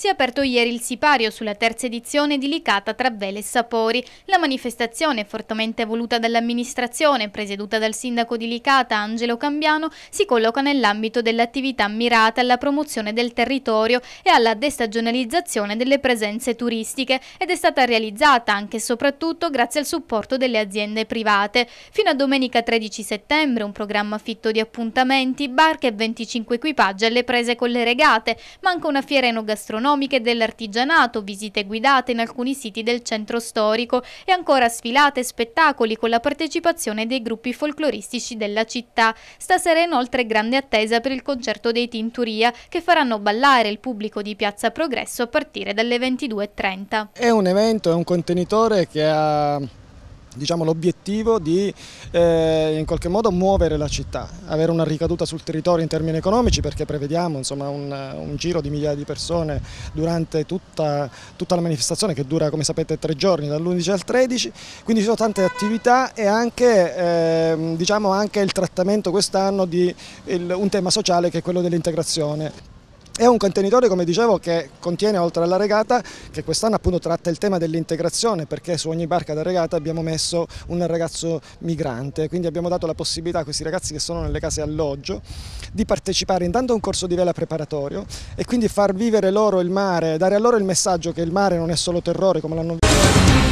Si è aperto ieri il sipario sulla terza edizione di Licata tra Vele e Sapori. La manifestazione, fortemente voluta dall'amministrazione, presieduta dal sindaco di Licata, Angelo Cambiano, si colloca nell'ambito dell'attività mirata alla promozione del territorio e alla destagionalizzazione delle presenze turistiche ed è stata realizzata anche e soprattutto grazie al supporto delle aziende private. Fino a domenica 13 settembre un programma fitto di appuntamenti, barche e 25 equipaggi alle prese con le regate, ma anche una fiera enogastronomica economiche dell'artigianato, visite guidate in alcuni siti del centro storico e ancora sfilate e spettacoli con la partecipazione dei gruppi folcloristici della città. Stasera è inoltre grande attesa per il concerto dei Tinturia che faranno ballare il pubblico di Piazza Progresso a partire dalle 22.30. È un evento, è un contenitore che ha diciamo, l'obiettivo di eh, in qualche modo muovere la città, avere una ricaduta sul territorio in termini economici perché prevediamo insomma, un, un, giro di migliaia di persone durante tutta, tutta la manifestazione che dura come sapete tre giorni dall'11 al 13, quindi ci sono tante attività e anche, eh, diciamo, anche il trattamento quest'anno di il, un tema sociale che è quello dell'integrazione. È un contenitore, come dicevo, che contiene oltre alla regata, che quest'anno appunto tratta il tema dell'integrazione, perché su ogni barca da regata abbiamo messo un ragazzo migrante, quindi abbiamo dato la possibilità a questi ragazzi che sono nelle case alloggio di partecipare intanto a un corso di vela preparatorio e quindi far vivere loro il mare, dare a loro il messaggio che il mare non è solo terrore come l'hanno visto.